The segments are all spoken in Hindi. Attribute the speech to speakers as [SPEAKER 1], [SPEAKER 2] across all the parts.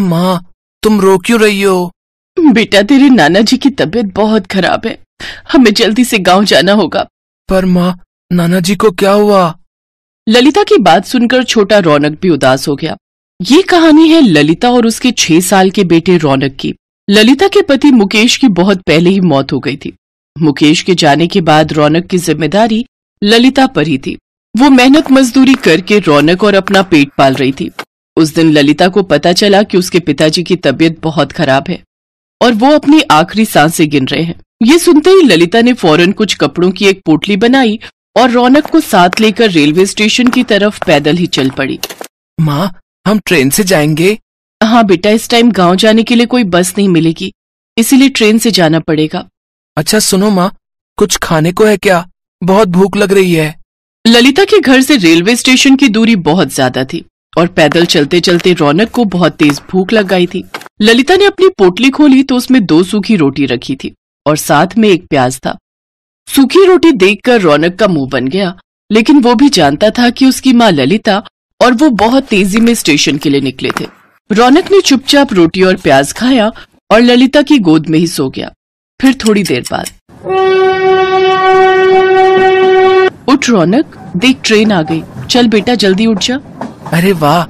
[SPEAKER 1] माँ तुम रो क्यों रही हो बेटा तेरे नाना जी की तबीयत बहुत खराब है हमें जल्दी से गांव जाना होगा पर माँ नाना जी को क्या हुआ ललिता की बात सुनकर छोटा रौनक भी उदास हो गया ये कहानी है ललिता और उसके छह साल के बेटे रौनक की ललिता के पति मुकेश की बहुत पहले ही मौत हो गई थी मुकेश के जाने के बाद रौनक की जिम्मेदारी ललिता पर ही थी वो मेहनत मजदूरी करके रौनक और अपना पेट पाल रही थी उस दिन ललिता को पता चला कि उसके पिताजी की तबीयत बहुत खराब है और वो अपनी आखिरी सांसें गिन रहे हैं ये सुनते ही ललिता ने फौरन कुछ कपड़ों की एक पोटली बनाई और रौनक को साथ लेकर रेलवे स्टेशन की तरफ पैदल ही चल पड़ी माँ हम ट्रेन से जाएंगे हाँ बेटा इस टाइम गांव जाने के लिए कोई बस नहीं मिलेगी इसीलिए ट्रेन से जाना पड़ेगा अच्छा सुनो माँ कुछ खाने को है क्या बहुत भूख लग रही है ललिता के घर से रेलवे स्टेशन की दूरी बहुत ज्यादा थी और पैदल चलते चलते रौनक को बहुत तेज भूख लग गई थी ललिता ने अपनी पोटली खोली तो उसमें दो सूखी रोटी रखी थी और साथ में एक प्याज था सूखी रोटी देखकर रौनक का मुंह बन गया लेकिन वो भी जानता था कि उसकी माँ ललिता और वो बहुत तेजी में स्टेशन के लिए निकले थे रौनक ने चुपचाप रोटी और प्याज खाया और ललिता की गोद में ही सो गया फिर थोड़ी देर बाद उठ रौनक देख ट्रेन आ गई चल बेटा जल्दी उठ जा अरे वाह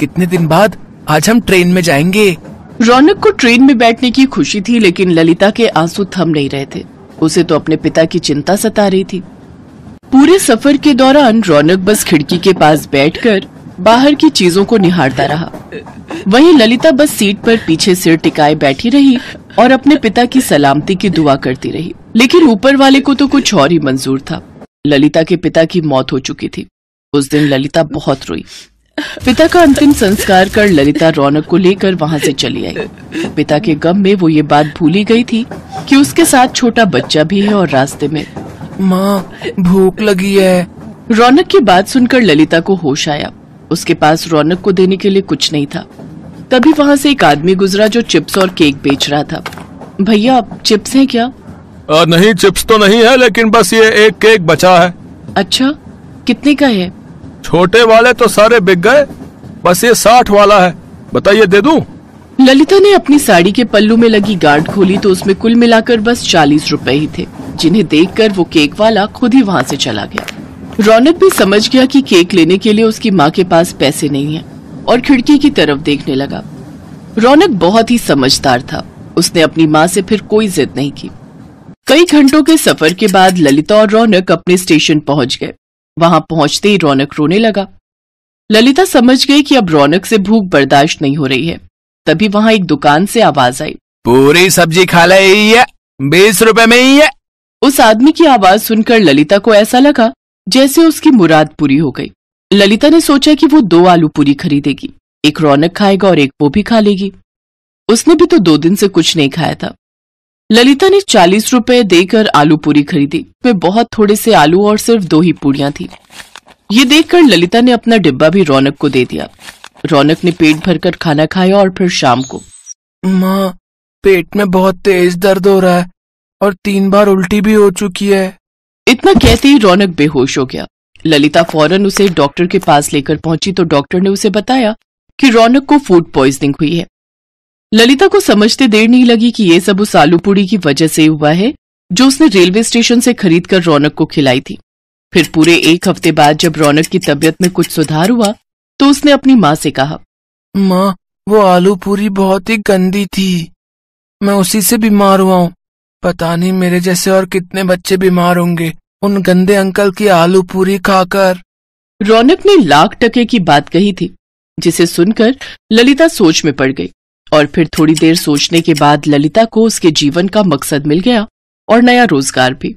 [SPEAKER 1] कितने दिन बाद आज हम ट्रेन में जाएंगे रौनक को ट्रेन में बैठने की खुशी थी लेकिन ललिता के आंसू थम नहीं रहे थे उसे तो अपने पिता की चिंता सता रही थी पूरे सफर के दौरान रौनक बस खिड़की के पास बैठकर बाहर की चीजों को निहारता रहा वहीं ललिता बस सीट पर पीछे सिर टिकाए बैठी रही और अपने पिता की सलामती की दुआ करती रही लेकिन ऊपर वाले को तो कुछ और ही मंजूर था ललिता के पिता की मौत हो चुकी थी उस दिन ललिता बहुत रोई पिता का अंतिम संस्कार कर ललिता रौनक को लेकर वहाँ से चली आई पिता के गम में वो ये बात भूली गई थी कि उसके साथ छोटा बच्चा भी है और रास्ते में माँ भूख लगी है रौनक की बात सुनकर ललिता को होश आया उसके पास रौनक को देने के लिए कुछ नहीं था तभी वहाँ से एक आदमी गुजरा जो चिप्स और केक बेच रहा था भैया चिप्स हैं क्या
[SPEAKER 2] आ, नहीं चिप्स तो नहीं है लेकिन बस ये एक केक बचा है अच्छा
[SPEAKER 1] कितने का है
[SPEAKER 2] छोटे वाले तो सारे बिक गए बस ये साठ वाला है बताइए दे दूं?
[SPEAKER 1] ललिता ने अपनी साड़ी के पल्लू में लगी गार्ड खोली तो उसमें कुल मिलाकर बस चालीस रुपए ही थे जिन्हें देखकर वो केक वाला खुद ही वहाँ से चला गया रौनक भी समझ गया कि केक लेने के लिए उसकी माँ के पास पैसे नहीं है और खिड़की की तरफ देखने लगा रौनक बहुत ही समझदार था उसने अपनी माँ से फिर कोई जिद नहीं की कई घंटों के सफर के बाद ललिता और रौनक अपने स्टेशन पहुंच गए वहां पहुंचते ही रौनक रोने लगा ललिता समझ गई कि अब रौनक से भूख बर्दाश्त नहीं हो रही है तभी वहां एक दुकान से आवाज आई
[SPEAKER 2] पूरी सब्जी खा ली बीस
[SPEAKER 1] रुपए में ही है उस आदमी की आवाज सुनकर ललिता को ऐसा लगा जैसे उसकी मुराद पूरी हो गई ललिता ने सोचा कि वो दो आलू पूरी खरीदेगी एक रौनक खाएगा और एक वो भी खा लेगी उसने भी तो दो दिन से कुछ नहीं खाया था ललिता ने चालीस रूपए देकर आलू पूरी खरीदी में बहुत थोड़े से आलू और सिर्फ दो ही पूड़िया थी ये देखकर ललिता ने अपना डिब्बा भी रौनक को दे दिया रौनक ने पेट भरकर खाना खाया और फिर शाम को
[SPEAKER 2] माँ पेट में बहुत तेज दर्द हो रहा है और तीन बार उल्टी भी हो चुकी है
[SPEAKER 1] इतना कहते ही रौनक बेहोश हो गया ललिता फौरन उसे डॉक्टर के पास लेकर पहुंची तो डॉक्टर ने उसे बताया कि रौनक को फूड पॉइजनिंग हुई है ललिता को समझते देर नहीं लगी कि ये सब उस आलू पूड़ी की वजह से हुआ है जो उसने रेलवे स्टेशन से खरीद कर रौनक को खिलाई थी फिर पूरे एक हफ्ते बाद जब रौनक की तबीयत में कुछ सुधार हुआ तो उसने अपनी माँ से कहा
[SPEAKER 2] माँ वो आलू पूरी बहुत ही गंदी थी
[SPEAKER 1] मैं उसी से बीमार हुआ हूँ पता नहीं मेरे जैसे और कितने बच्चे बीमार होंगे उन गंदे अंकल की आलू पूरी खाकर रौनक ने लाख टके की बात कही थी जिसे सुनकर ललिता सोच में पड़ गई और फिर थोड़ी देर सोचने के बाद ललिता को उसके जीवन का मकसद मिल गया और नया रोजगार भी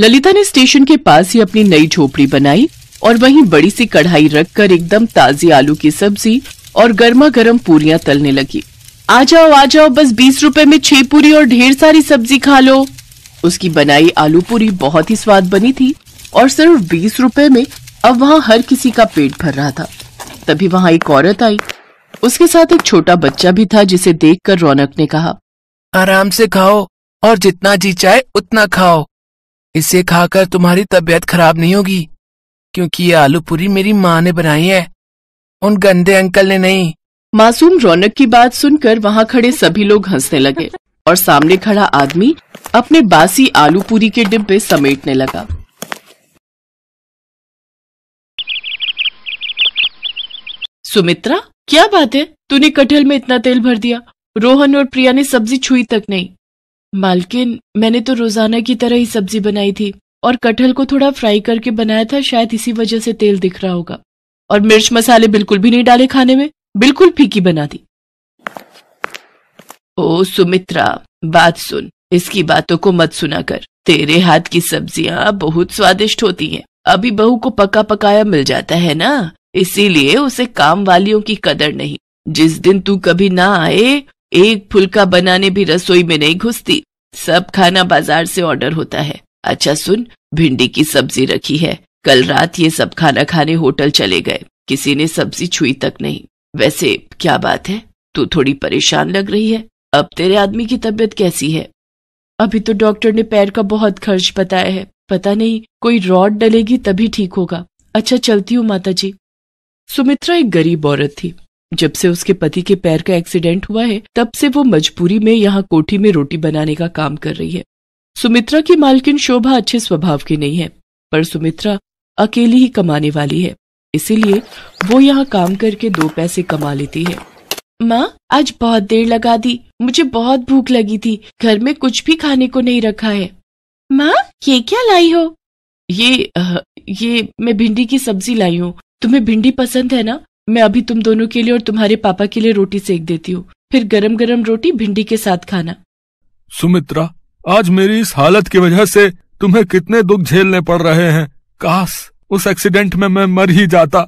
[SPEAKER 1] ललिता ने स्टेशन के पास ही अपनी नई झोपड़ी बनाई और वहीं बड़ी सी कढ़ाई रखकर एकदम ताजी आलू की सब्जी और गर्मा गर्म पूरियां तलने लगी आ जाओ आ जाओ बस बीस रुपए में छह पूरी और ढेर सारी सब्जी खा लो उसकी बनाई आलू पूरी बहुत ही स्वाद बनी थी और सिर्फ बीस रुपए में अब वहाँ हर किसी का पेट भर रहा था तभी वहाँ एक औरत आई उसके साथ एक छोटा बच्चा भी था जिसे देखकर रौनक ने कहा
[SPEAKER 2] आराम से खाओ और जितना जी चाहे उतना खाओ इसे खाकर तुम्हारी तबीयत खराब नहीं होगी क्योंकि ये आलू पूरी मेरी माँ ने बनाई है
[SPEAKER 1] उन गंदे अंकल ने नहीं मासूम रौनक की बात सुनकर वहाँ खड़े सभी लोग हंसने लगे और सामने खड़ा आदमी अपने बासी आलू पूरी के डिब्बे समेटने लगा सुमित्रा क्या बात है तूने कटहल में इतना तेल भर दिया रोहन और प्रिया ने सब्जी छुई तक नहीं मालकिन मैंने तो रोजाना की तरह ही सब्जी बनाई थी और कटहल को थोड़ा फ्राई करके बनाया था शायद इसी वजह से तेल दिख रहा होगा और मिर्च मसाले बिल्कुल भी नहीं डाले खाने में बिल्कुल फीकी बना दी ओ सुमित्रा बात सुन इसकी बातों को मत सुना कर तेरे हाथ की सब्जियां बहुत स्वादिष्ट होती हैं अभी बहू को पका पकाया मिल जाता है ना इसीलिए उसे काम वालियों की कदर नहीं जिस दिन तू कभी ना आए एक फुलका बनाने भी रसोई में नहीं घुसती सब खाना बाजार से ऑर्डर होता है अच्छा सुन भिंडी की सब्जी रखी है कल रात ये सब खाना खाने होटल चले गए किसी ने सब्जी छुई तक नहीं वैसे क्या बात है तू थोड़ी परेशान लग रही है अब तेरे आदमी की तबीयत कैसी है अभी तो डॉक्टर ने पैर का बहुत खर्च बताया है पता नहीं कोई रॉड डलेगी तभी ठीक होगा अच्छा चलती हूँ माता जी सुमित्रा एक गरीब औरत थी जब से उसके पति के पैर का एक्सीडेंट हुआ है तब से वो मजबूरी में यहाँ कोठी में रोटी बनाने का काम कर रही है सुमित्रा की मालकिन शोभा अच्छे स्वभाव की नहीं है पर सुमित्रा अकेली ही कमाने वाली है इसीलिए वो यहाँ काम करके दो पैसे कमा लेती है माँ आज बहुत देर लगा दी मुझे बहुत भूख लगी थी घर में कुछ भी खाने को नहीं रखा है माँ ये क्या लाई हो ये आ, ये मैं भिंडी की सब्जी लाई हूँ तुम्हें भिंडी पसंद है ना मैं अभी तुम दोनों के लिए और तुम्हारे पापा के लिए रोटी सेक देती हूँ फिर गरम गरम रोटी भिंडी के साथ खाना
[SPEAKER 2] सुमित्रा आज मेरी इस हालत की वजह से तुम्हें कितने दुख झेलने पड़ रहे हैं काश उस एक्सीडेंट में मैं मर ही जाता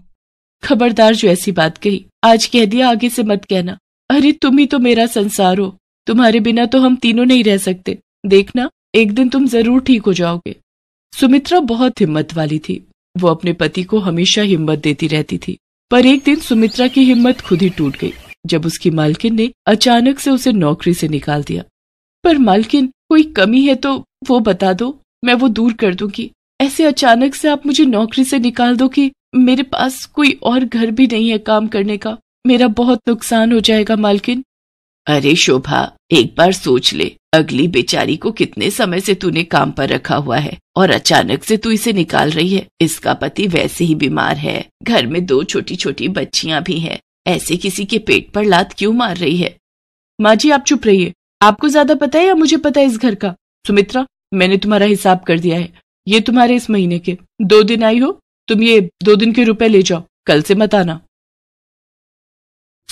[SPEAKER 1] खबरदार जो ऐसी बात कही आज कह दिया आगे से मत कहना अरे तुम ही तो मेरा संसार हो तुम्हारे बिना तो हम तीनों नहीं रह सकते देखना एक दिन तुम जरूर ठीक हो जाओगे सुमित्रा बहुत हिम्मत वाली थी वो अपने पति को हमेशा हिम्मत देती रहती थी पर एक दिन सुमित्रा की हिम्मत खुद ही टूट गई जब उसकी मालकिन ने अचानक से उसे नौकरी से निकाल दिया पर मालकिन कोई कमी है तो वो बता दो मैं वो दूर कर दूंगी ऐसे अचानक से आप मुझे नौकरी से निकाल दो कि मेरे पास कोई और घर भी नहीं है काम करने का मेरा बहुत नुकसान हो जाएगा मालकिन अरे शोभा एक बार सोच ले अगली बेचारी को कितने समय से तूने काम पर रखा हुआ है और अचानक से तू इसे निकाल रही है इसका पति वैसे ही बीमार है घर में दो छोटी छोटी बच्चियां भी हैं ऐसे किसी के पेट पर लात क्यों मार रही है माँ जी आप चुप रहिए आपको ज्यादा पता है या मुझे पता है इस घर का सुमित्रा मैंने तुम्हारा हिसाब कर दिया है ये तुम्हारे इस महीने के दो दिन आई हो तुम ये दो दिन के रुपए ले जाओ कल से मत आना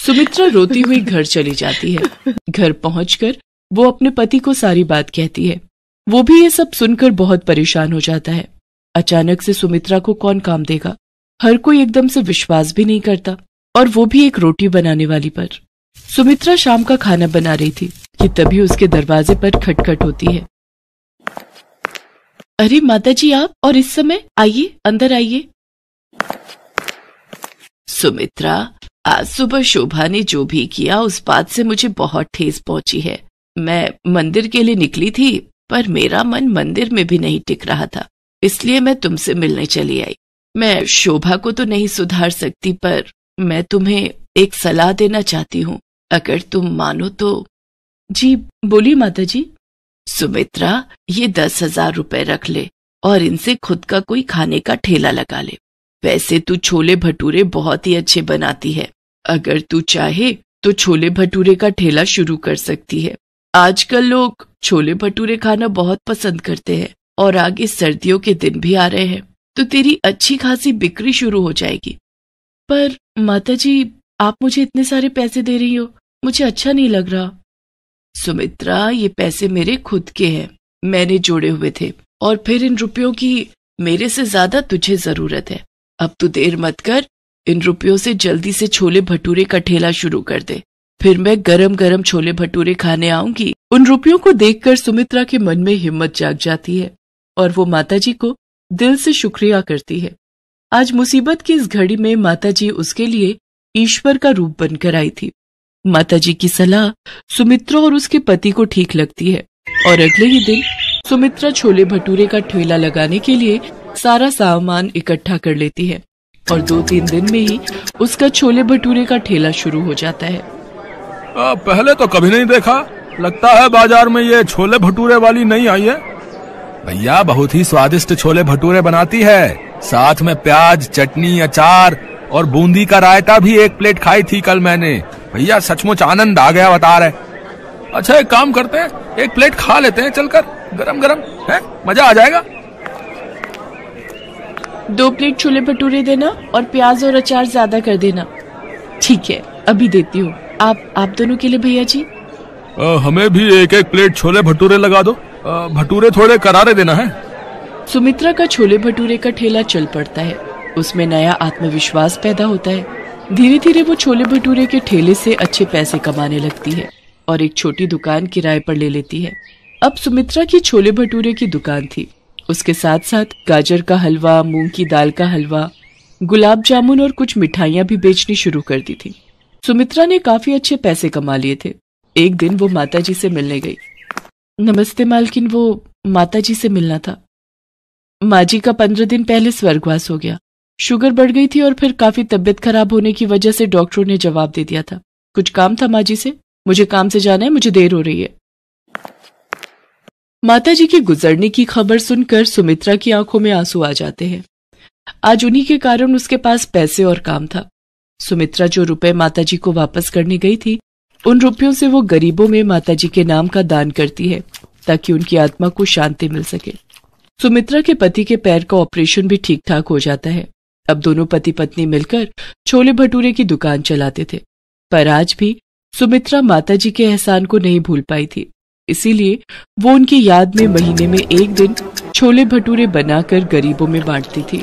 [SPEAKER 1] सुमित्रा रोती हुई घर चली जाती है घर पहुंचकर वो अपने पति को सारी बात कहती है वो भी ये सब सुनकर बहुत परेशान हो जाता है अचानक से सुमित्रा को कौन काम देगा हर कोई एकदम से विश्वास भी नहीं करता और वो भी एक रोटी बनाने वाली पर सुमित्रा शाम का खाना बना रही थी कि तभी उसके दरवाजे पर खटखट होती है अरे माता जी आप और इस समय आइए अंदर आइए सुमित्रा आज सुबह शोभा ने जो भी किया उस बात से मुझे बहुत ठेस पहुंची है मैं मंदिर के लिए निकली थी पर मेरा मन मंदिर में भी नहीं टिक रहा था इसलिए मैं तुमसे मिलने चली आई मैं शोभा को तो नहीं सुधार सकती पर मैं तुम्हें एक सलाह देना चाहती हूँ अगर तुम मानो तो जी बोली माता जी सुमित्रा ये दस हजार रुपए रख ले और इनसे खुद का कोई खाने का ठेला लगा ले वैसे तू छोले भटूरे बहुत ही अच्छे बनाती है अगर तू चाहे तो छोले भटूरे का ठेला शुरू कर सकती है आजकल लोग छोले भटूरे खाना बहुत पसंद करते हैं और आगे सर्दियों के दिन भी आ रहे हैं तो तेरी अच्छी खासी बिक्री शुरू हो जाएगी पर माता जी आप मुझे इतने सारे पैसे दे रही हो मुझे अच्छा नहीं लग रहा सुमित्रा ये पैसे मेरे खुद के हैं मैंने जोड़े हुए थे और फिर इन रुपयों की मेरे से ज्यादा तुझे जरूरत है अब तू देर मत कर इन रुपयों से जल्दी से छोले भटूरे का ठेला शुरू कर दे फिर मैं गरम गरम छोले भटूरे खाने आऊंगी उन रुपयों को देखकर सुमित्रा के मन में हिम्मत जाग जाती है और वो माताजी को दिल से शुक्रिया करती है आज मुसीबत की इस घड़ी में माताजी उसके लिए ईश्वर का रूप बनकर आई थी माताजी की सलाह सुमित्रा और उसके पति को ठीक लगती है और अगले ही दिन सुमित्रा छोले भटूरे का ठेला लगाने के लिए सारा सामान इकट्ठा कर लेती है और दो तीन दिन में ही उसका छोले भटूरे का ठेला शुरू हो जाता है
[SPEAKER 2] आ, पहले तो कभी नहीं देखा लगता है बाजार में ये छोले भटूरे वाली नहीं आई है भैया बहुत ही स्वादिष्ट छोले भटूरे बनाती है साथ में प्याज चटनी अचार और बूंदी का रायता भी एक प्लेट खाई थी कल मैंने भैया सचमुच आनंद आ गया बता रहे अच्छा एक काम करते हैं एक प्लेट खा लेते हैं चलकर गरम गरम है मजा आ जाएगा
[SPEAKER 1] दो प्लेट छोले भटूरे देना और प्याज और अचार ज्यादा कर देना ठीक है
[SPEAKER 2] अभी देती हूँ
[SPEAKER 1] आप आप दोनों के लिए भैया जी
[SPEAKER 2] आ, हमें भी एक एक प्लेट छोले भटूरे लगा दो आ, भटूरे थोड़े करारे देना है
[SPEAKER 1] सुमित्रा का छोले भटूरे का ठेला चल पड़ता है उसमें नया आत्मविश्वास पैदा होता है धीरे धीरे वो छोले भटूरे के ठेले से अच्छे पैसे कमाने लगती है और एक छोटी दुकान किराए पर ले लेती है अब सुमित्रा की छोले भटूरे की दुकान थी उसके साथ साथ गाजर का हलवा मूंग की दाल का हलवा गुलाब जामुन और कुछ मिठाइयाँ भी बेचनी शुरू कर दी थी सुमित्रा ने काफी अच्छे पैसे कमा लिए थे एक दिन वो माताजी से मिलने गई नमस्ते मालकिन वो माताजी से मिलना था माँ जी का पंद्रह दिन पहले स्वर्गवास हो गया शुगर बढ़ गई थी और फिर काफी तबियत खराब होने की वजह से डॉक्टरों ने जवाब दे दिया था कुछ काम था माँ जी से मुझे काम से जाना है मुझे देर हो रही है माता जी के गुजरने की खबर सुनकर सुमित्रा की आंखों में आंसू आ जाते हैं आज उन्हीं के कारण उसके पास पैसे और काम था सुमित्रा जो रुपए माताजी को वापस करने गई थी उन रुपयों से वो गरीबों में माताजी के नाम का दान करती है ताकि उनकी आत्मा को शांति मिल सके सुमित्रा के पति के पैर का ऑपरेशन भी ठीक ठाक हो जाता है अब दोनों पति पत्नी मिलकर छोले भटूरे की दुकान चलाते थे पर आज भी सुमित्रा माताजी के एहसान को नहीं भूल पाई थी इसीलिए वो उनकी याद में महीने में एक दिन छोले भटूरे बनाकर गरीबों में बांटती थी